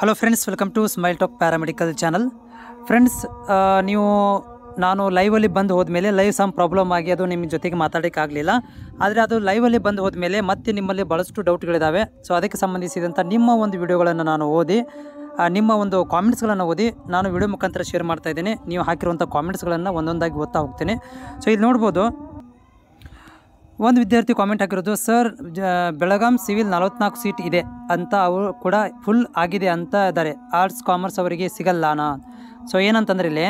Hello friends welcome to smile talk paramedical channel friends ನೀವು ನಾನು ಲೈವಲ್ಲಿ ಬಂದು ಹೋದ್ಮೇಲೆ ಲೈವ್ ಸಮ್ ಪ್ರಾಬ್ಲಮ್ ಆಗಿ ಅದು ನಿಮ್ಮ ಜೊತೆಗೆ ಮಾತಾಡೋಕ್ಕಾಗಲಿಲ್ಲ ಆದರೆ ಅದು ಲೈವಲ್ಲಿ ಬಂದು ಹೋದ್ಮೇಲೆ ಮತ್ತೆ ನಿಮ್ಮಲ್ಲಿ ಭಾಳಷ್ಟು ಡೌಟ್ಗಳಿದ್ದಾವೆ ಸೊ ಅದಕ್ಕೆ ಸಂಬಂಧಿಸಿದಂಥ ನಿಮ್ಮ ಒಂದು ವಿಡಿಯೋಗಳನ್ನು ನಾನು ಓದಿ ನಿಮ್ಮ ಒಂದು ಕಾಮೆಂಟ್ಸ್ಗಳನ್ನು ಓದಿ ನಾನು ವಿಡಿಯೋ ಮುಖಾಂತರ ಶೇರ್ ಮಾಡ್ತಾ ಇದ್ದೀನಿ ನೀವು ಹಾಕಿರುವಂಥ ಕಾಮೆಂಟ್ಸ್ಗಳನ್ನು ಒಂದೊಂದಾಗಿ ಓದ್ತಾ ಹೋಗ್ತೀನಿ ಸೊ ಇದು ನೋಡ್ಬೋದು ಒಂದು ವಿದ್ಯಾರ್ಥಿ ಕಾಮೆಂಟ್ ಹಾಕಿರೋದು ಸರ್ ಬೆಳಗಾಂ ಸಿವಿಲ್ ನಲವತ್ನಾಲ್ಕು ಸೀಟ್ ಇದೆ ಅಂತ ಅವರು ಕೂಡ ಫುಲ್ ಆಗಿದೆ ಅಂತ ಇದ್ದಾರೆ ಆರ್ಟ್ಸ್ ಕಾಮರ್ಸ್ ಅವರಿಗೆ ನಾ ಸೊ ಏನಂತಂದ್ರೆ ಇಲ್ಲಿ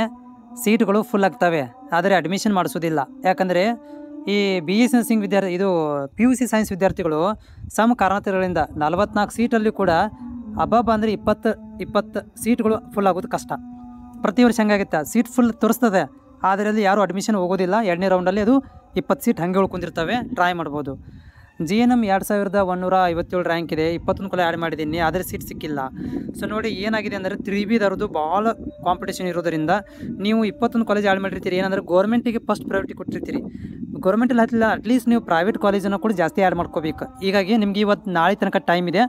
ಸೀಟ್ಗಳು ಫುಲ್ ಆಗ್ತವೆ ಆದರೆ ಅಡ್ಮಿಷನ್ ಮಾಡಿಸೋದಿಲ್ಲ ಯಾಕಂದರೆ ಈ ಬಿ ಎಸ್ e ನರ್ಸಿಂಗ್ ವಿದ್ಯಾರ್ಥಿ ಇದು ಪಿ ಯು ಸಿ ಸೈನ್ಸ್ ವಿದ್ಯಾರ್ಥಿಗಳು ಸಮ ಕಾರಣಗಳಿಂದ ನಲವತ್ನಾಲ್ಕು ಸೀಟಲ್ಲಿ ಕೂಡ ಅಬ್ಬಬ್ಬ ಅಂದರೆ ಇಪ್ಪತ್ತು ಇಪ್ಪತ್ತು ಸೀಟ್ಗಳು ಫುಲ್ ಆಗೋದು ಕಷ್ಟ ಪ್ರತಿ ವರ್ಷ ಹೆಂಗಾಗುತ್ತೆ ಸೀಟ್ ಫುಲ್ ತೋರಿಸ್ತದೆ ಆದರೆ ಅಲ್ಲಿ ಯಾರೂ ಅಡ್ಮಿಷನ್ ಹೋಗೋದಿಲ್ಲ ಎರಡನೇ ರೌಂಡಲ್ಲಿ ಅದು ಇಪ್ಪತ್ತು ಸೀಟ್ ಹಂಗೆ ಉಳ್ಕೊಂಡಿರ್ತವೆ ಟ್ರೈ ಮಾಡ್ಬೋದು ಜಿ ಎನ್ ಎಮ್ ಎರಡು ಸಾವಿರದ ಒನ್ನೂರ ಐವತ್ತೇಳು ರ್ಯಾಂಕ್ ಇದೆ ಇಪ್ಪತ್ತೊಂದು ಕೂಡ ಆ್ಯಡ್ ಮಾಡಿದ್ದೀನಿ ಆದರೆ ಸೀಟ್ ಸಿಕ್ಕಿಲ್ಲ ಸೊ ನೋಡಿ ಏನಾಗಿದೆ ಅಂದರೆ ತ್ರೀ ಬಿದರದು ಭಾಳ ಕಾಂಪಿಟೇಷನ್ ಇರೋದರಿಂದ ನೀವು ಇಪ್ಪತ್ತೊಂದು ಕಾಲೇಜ್ ಆ್ಯಡ್ ಮಾಡಿರ್ತೀರಿ ಏನಂದರೆ ಗೌರ್ಮೆಂಟಿಗೆ ಫಸ್ಟ್ ಪ್ರಯಾರಿಟಿ ಕೊಟ್ಟಿರ್ತೀರಿ ಗೌರ್ಮೆಂಟಲ್ಲಿ ಹತ್ತಿಲ್ಲ ಅಟ್ಲೀಸ್ಟ್ ನೀವು ಪ್ರೈವೇಟ್ ಕಾಲೇಜನ್ನು ಕೂಡ ಜಾಸ್ತಿ ಆ್ಯಡ್ ಮಾಡ್ಕೋಬೇಕು ಹೀಗಾಗಿ ನಿಮಗೆ ಇವತ್ತು ನಾಳೆ ತನಕ ಟೈಮ್ ಇದೆ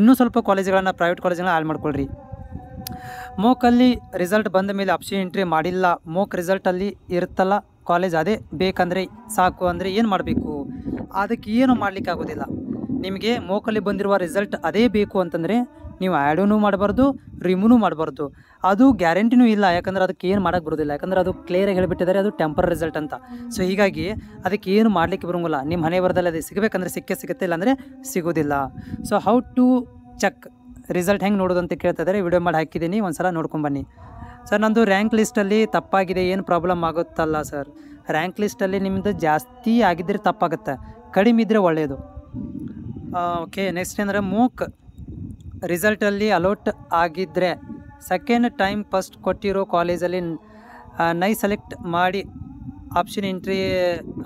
ಇನ್ನೂ ಸ್ವಲ್ಪ ಕಾಲೇಜ್ಗಳನ್ನು ಪ್ರೈವೇಟ್ ಕಾಲೇಜನ್ನು ಆ್ಯಡ್ ಮಾಡ್ಕೊಳ್ಳ್ರಿ ಮೋಕಲ್ಲಿ ರಿಸಲ್ಟ್ ಬಂದ ಮೇಲೆ ಅಪ್ಷನ್ ಎಂಟ್ರಿ ಮಾಡಿಲ್ಲ ಮೋಕ್ ರಿಸಲ್ಟಲ್ಲಿ ಇರುತ್ತಲ್ಲ ಕಾಲೇಜ್ ಅದೇ ಬೇಕಂದರೆ ಸಾಕು ಅಂದರೆ ಏನು ಮಾಡಬೇಕು ಅದಕ್ಕೆ ಏನು ಮಾಡಲಿಕ್ಕಾಗೋದಿಲ್ಲ ನಿಮಗೆ ಮೋಕಲ್ಲಿ ಬಂದಿರುವ ರಿಸಲ್ಟ್ ಅದೇ ಬೇಕು ಅಂತಂದರೆ ನೀವು ಆ್ಯಡೂ ಮಾಡಬಾರ್ದು ರಿಮೂನು ಮಾಡಬಾರ್ದು ಅದು ಗ್ಯಾರಂಟಿನೂ ಇಲ್ಲ ಯಾಕಂದರೆ ಅದಕ್ಕೆ ಏನು ಮಾಡೋಕ್ಕೆ ಬರೋದಿಲ್ಲ ಯಾಕಂದರೆ ಅದು ಕ್ಲಿಯರಾಗಿ ಹೇಳಿಬಿಟ್ಟಿದ್ದಾರೆ ಅದು ಟೆಂಪರ್ ರಿಸಲ್ಟ್ ಅಂತ ಸೊ ಹೀಗಾಗಿ ಅದಕ್ಕೆ ಏನು ಮಾಡಲಿಕ್ಕೆ ಬರೋಂಗಿಲ್ಲ ನಿಮ್ಮ ಮನೆ ಬರದಲ್ಲಿ ಅದು ಸಿಗಬೇಕಂದ್ರೆ ಸಿಕ್ಕೇ ಸಿಗುತ್ತೆ ಇಲ್ಲಾಂದರೆ ಸಿಗೋದಿಲ್ಲ so how to check result ಹೆಂಗೆ ನೋಡೋದು ಅಂತ ಕೇಳ್ತಾ ಇದ್ದಾರೆ ವಿಡಿಯೋ ಮಾಡಿ ಹಾಕಿದ್ದೀನಿ ಒಂದು ಸಲ ನೋಡ್ಕೊಂಬನ್ನಿ ಸರ್ ನಂದು ರ್ಯಾಂಕ್ ಲಿಸ್ಟಲ್ಲಿ ತಪ್ಪಾಗಿದೆ ಏನು ಪ್ರಾಬ್ಲಮ್ ಆಗುತ್ತಲ್ಲ ಸರ್ ರ್ಯಾಂಕ್ ಲಿಸ್ಟಲ್ಲಿ ನಿಮ್ಮದು ಜಾಸ್ತಿ ಆಗಿದ್ದರೆ ತಪ್ಪಾಗುತ್ತೆ ಕಡಿಮೆ ಇದ್ದರೆ ಒಳ್ಳೆಯದು ಓಕೆ ನೆಕ್ಸ್ಟ್ ಏನಂದರೆ ಮೂಕ್ ರಿಸಲ್ಟಲ್ಲಿ ಅಲೋಟ್ ಆಗಿದ್ದರೆ ಸೆಕೆಂಡ್ ಟೈಮ್ ಫಸ್ಟ್ ಕೊಟ್ಟಿರೋ ಕಾಲೇಜಲ್ಲಿ ನೈ ಸೆಲೆಕ್ಟ್ ಮಾಡಿ ಆಪ್ಷನ್ ಎಂಟ್ರಿ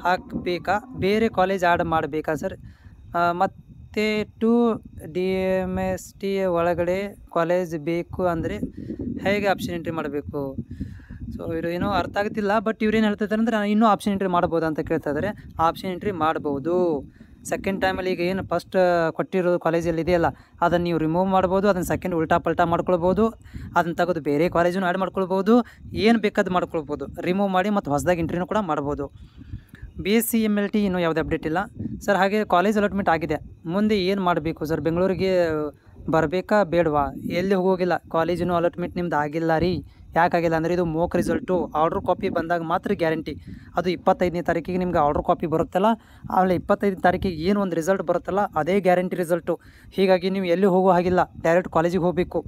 ಹಾಕಬೇಕಾ ಬೇರೆ ಕಾಲೇಜ್ ಆ್ಯಡ್ ಮಾಡಬೇಕಾ ಸರ್ ಮತ್ತು ಮತ್ತು ಟು ಡಿ ಎಮ್ ಎಸ್ ಟಿ ಒಳಗಡೆ ಕಾಲೇಜ್ ಬೇಕು ಅಂದರೆ ಹೇಗೆ ಆಪ್ಷನ್ ಎಂಟ್ರಿ ಮಾಡಬೇಕು ಸೊ ಇವರು ಏನೋ ಅರ್ಥ ಆಗುತ್ತಿಲ್ಲ ಬಟ್ ಇವ್ರೇನು ಹೇಳ್ತಿದ್ದಾರೆ ಅಂದರೆ ನಾನು ಇನ್ನೂ ಆಪ್ಷನ್ ಎಂಟ್ರಿ ಮಾಡ್ಬೋದು ಅಂತ ಕೇಳ್ತಾ ಇದ್ದಾರೆ ಆಪ್ಷನ್ ಎಂಟ್ರಿ ಮಾಡ್ಬೋದು ಸೆಕೆಂಡ್ ಟೈಮಲ್ಲಿ ಈಗ ಏನು ಫಸ್ಟ್ ಕೊಟ್ಟಿರೋದು ಕಾಲೇಜಲ್ಲಿ ಇದೆಯಲ್ಲ ಅದನ್ನು ನೀವು ರಿಮೂವ್ ಮಾಡ್ಬೋದು ಅದನ್ನು ಸೆಕೆಂಡ್ ಉಲ್ಟಾ ಪಲ್ಟಾ ಮಾಡ್ಕೊಳ್ಬೋದು ಅದನ್ನು ತೆಗೆದು ಬೇರೆ ಕಾಲೇಜನ್ನು ಆ್ಯಡ್ ಮಾಡ್ಕೊಳ್ಬೋದು ಏನು ಬೇಕಾದ್ ಮಾಡ್ಕೊಳ್ಬೋದು ರಿಮೂವ್ ಮಾಡಿ ಮತ್ತು ಹೊಸದಾಗಿ ಎಂಟ್ರಿನೂ ಕೂಡ ಮಾಡ್ಬೋದು B S C M L T ಇನ್ನೂ ಯಾವುದೇ ಅಪ್ಡೇಟ್ ಇಲ್ಲ ಸರ್ ಹಾಗೆ ಕಾಲೇಜ್ ಅಲಾಟ್ಮೆಂಟ್ ಆಗಿದೆ ಮುಂದೆ ಏನು ಮಾಡಬೇಕು ಸರ್ ಬೆಂಗಳೂರಿಗೆ ಬರಬೇಕಾ ಬೇಡವಾ ಎಲ್ಲಿ ಹೋಗೋಗಿಲ್ಲ ಕಾಲೇಜಿನೂ ಅಲಾಟ್ಮೆಂಟ್ ನಿಮ್ದು ಆಗಿಲ್ಲ ರೀ ಯಾಕಾಗಿಲ್ಲ ಅಂದರೆ ಇದು ಮೋಕ್ ರಿಸಲ್ಟು ಆರ್ಡ್ರ್ ಕಾಪಿ ಬಂದಾಗ ಮಾತ್ರ ಗ್ಯಾರಂಟಿ ಅದು ಇಪ್ಪತ್ತೈದನೇ ತಾರೀಕಿಗೆ ನಿಮ್ಗೆ ಆರ್ಡ್ರ್ ಕಾಪಿ ಬರುತ್ತಲ್ಲ ಆಮೇಲೆ ಇಪ್ಪತ್ತೈದನೇ ತಾರೀಕಿಗೆ ಏನು ಒಂದು ರಿಸಲ್ಟ್ ಬರುತ್ತಲ್ಲ ಅದೇ ಗ್ಯಾರಂಟಿ ರಿಸಲ್ಟು ಹೀಗಾಗಿ ನೀವು ಎಲ್ಲಿ ಹೋಗೋ ಹಾಗಿಲ್ಲ ಡೈರೆಕ್ಟ್ ಕಾಲೇಜಿಗೆ ಹೋಗಬೇಕು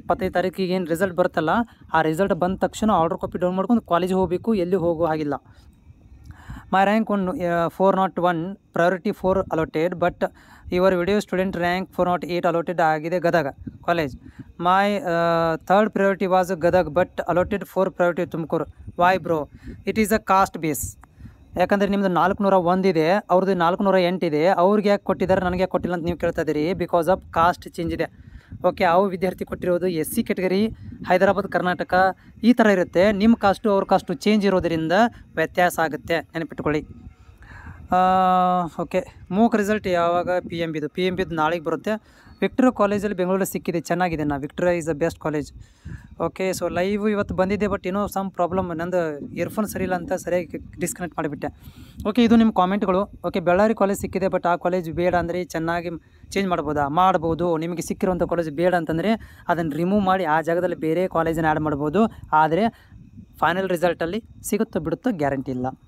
ಇಪ್ಪತ್ತೈದು ತಾರೀಕಿಗೆ ಏನು ರಿಸಲ್ಟ್ ಬರುತ್ತಲ್ಲ ಆ ರಿಸಲ್ಟ್ ಬಂದ ತಕ್ಷಣ ಆರ್ಡ್ರ್ ಕಾಪಿ ಡೌನ್ ಮಾಡ್ಕೊಂಡು ಕಾಲೇಜಿಗೆ ಹೋಗಬೇಕು ಎಲ್ಲಿ ಹೋಗೋ ಹಾಗಿಲ್ಲ My rank on uh, 401, priority 4 allotted, but your video student rank 408 allotted agide Gadaga college. My uh, third priority was Gadag, but allotted four priority Tumkur. Why bro? It is a caste base. ಯಾಕಂದರೆ ನಿಮ್ಮದು ನಾಲ್ಕುನೂರ ಒಂದಿದೆ ಅವ್ರದ್ದು ನಾಲ್ಕುನೂರ ಎಂಟಿದೆ ಅವ್ರಿಗೆ ಯಾಕೆ ಕೊಟ್ಟಿದ್ದಾರೆ ನನಗೆ ಕೊಟ್ಟಿಲ್ಲ ಅಂತ ನೀವು ಕೇಳ್ತಾ ಇದ್ದೀರಿ ಬಿಕಾಸ್ ಆಫ್ ಕಾಸ್ಟ್ ಚೇಂಜ್ ಇದೆ ಓಕೆ ಯಾವ ವಿದ್ಯಾರ್ಥಿ ಕೊಟ್ಟಿರೋದು S C category Hyderabad Karnataka ಈ ಥರ ಇರುತ್ತೆ ನಿಮ್ಮ ಕಾಸ್ಟು ಅವ್ರ ಕಾಸ್ಟು ಚೇಂಜ್ ಇರೋದರಿಂದ ವ್ಯತ್ಯಾಸ ಆಗುತ್ತೆ ನೆನಪಿಟ್ಕೊಳ್ಳಿ ಓಕೆ ಮೂಕ್ ರಿಸಲ್ಟ್ ಯಾವಾಗ ಪಿ ಎಮ್ ಬಿದು ಪಿ ಎಮ್ ಬಿದು ನಾಳೆಗೆ ಬರುತ್ತೆ ವಿಕ್ಟ್ರ ಕಾಲೇಜಲ್ಲಿ ಬೆಂಗಳೂರಲ್ಲಿ ಸಿಕ್ಕಿದೆ ಚೆನ್ನಾಗಿದೆ ನಾ Victoria is the best college okay so live ಇವತ್ತು ಬಂದಿದೆ ಬಟ್ ಏನೋ ಸಮ್ ಪ್ರಾಬ್ಲಮ್ ನಂದು ಇಯರ್ಫೋನ್ ಸರಿ ಇಲ್ಲ ಅಂತ ಸರಿಯಾಗಿ ಡಿಸ್ಕನೆಕ್ಟ್ ಮಾಡಿಬಿಟ್ಟೆ ಓಕೆ ಇದು ನಿಮ್ಮ ಕಾಮೆಂಟ್ಗಳು ಓಕೆ ಬಳ್ಳಾರಿ ಕಾಲೇಜ್ ಸಿಕ್ಕಿದೆ ಬಟ್ ಆ ಕಾಲೇಜ್ ಬೇಡ ಅಂದರೆ ಚೆನ್ನಾಗಿ ಚೇಂಜ್ ಮಾಡ್ಬೋದಾ ಮಾಡ್ಬೋದು ನಿಮಗೆ ಸಿಕ್ಕಿರುವಂಥ ಕಾಲೇಜ್ ಬೇಡ ಅಂತಂದರೆ ಅದನ್ನು ರಿಮೂವ್ ಮಾಡಿ ಆ ಜಾಗದಲ್ಲಿ ಬೇರೆ ಕಾಲೇಜನ್ನು ಆ್ಯಡ್ ಮಾಡ್ಬೋದು ಆದರೆ ಫೈನಲ್ ರಿಸಲ್ಟಲ್ಲಿ ಸಿಗುತ್ತೋ ಬಿಡುತ್ತೋ ಗ್ಯಾರಂಟಿ ಇಲ್ಲ